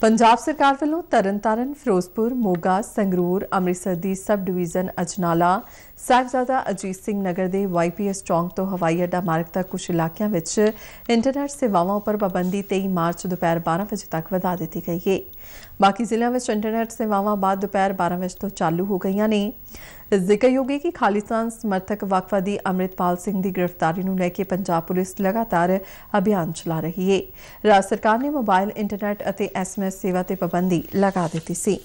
ਪੰਜਾਬ ਸਰਕਾਰ ਵੱਲੋਂ ਤਰਨਤਾਰਨ ਫਿਰੋਜ਼ਪੁਰ ਮੋਗਾ ਸੰਗਰੂਰ ਅੰਮ੍ਰਿਤਸਰ ਦੀ ਸਬ ਡਿਵੀਜ਼ਨ ਅਜਨਾਲਾ ਸਾਹਿਬਜ਼ਾਦਾ ਅਜੀਤ ਸਿੰਘ ਨਗਰ ਦੇ ਵਾਈਪੀਐਸ ਚੌਂਕ ਤੋਂ ਹਵਾਈ ਅੱਡਾ ਮਾਰਗ ਤੱਕ ਕੁਝ ਇਲਾਕਿਆਂ ਵਿੱਚ ਇੰਟਰਨੈਟ ਸੇਵਾਵਾਂ ਉੱਪਰ ਪਾਬੰਦੀ 23 ਮਾਰਚ ਦੁਪਹਿਰ 12 ਵਜੇ ਤੱਕ ਵਧਾ ਦਿੱਤੀ ਗਈ ਹੈ ਬਾਕੀ ਜ਼ਿਲ੍ਹਿਆਂ ਵਿੱਚ ਇੰਟਰਨੈਟ ਸੇਵਾਵਾਂ ਬਾਅਦ ਦੁਪਹਿਰ 12 ਵਜੇ ਤੋਂ ਚਾਲੂ ਹੋ ਗਈਆਂ ਨੇ ਜ਼ਿਕਰ ਹੋਗੀ ਕਿ ਖਾਲਿਸਤਾਨ ਸਮਰਥਕ ਵਕਫਾਦੀ ਅਮਰਿਤਪਾਲ ਸਿੰਘ ਦੀ ਗ੍ਰਿਫਤਾਰੀ ਨੂੰ ਲੈ ਕੇ ਪੰਜਾਬ ਪੁਲਿਸ ਲਗਾਤਾਰ ਅਭਿਆਨ ਚਲਾ ਰਹੀ ਹੈ ਰਾਜ ਸਰਕਾਰ ਨੇ ਮੋਬਾਈਲ ਇੰਟਰਨੈਟ ਅਤੇ ਐਸਐਮਐਸ ਸੇਵਾ ਤੇ ਪਾਬੰਦੀ ਲਗਾ ਦਿੱਤੀ ਸੀ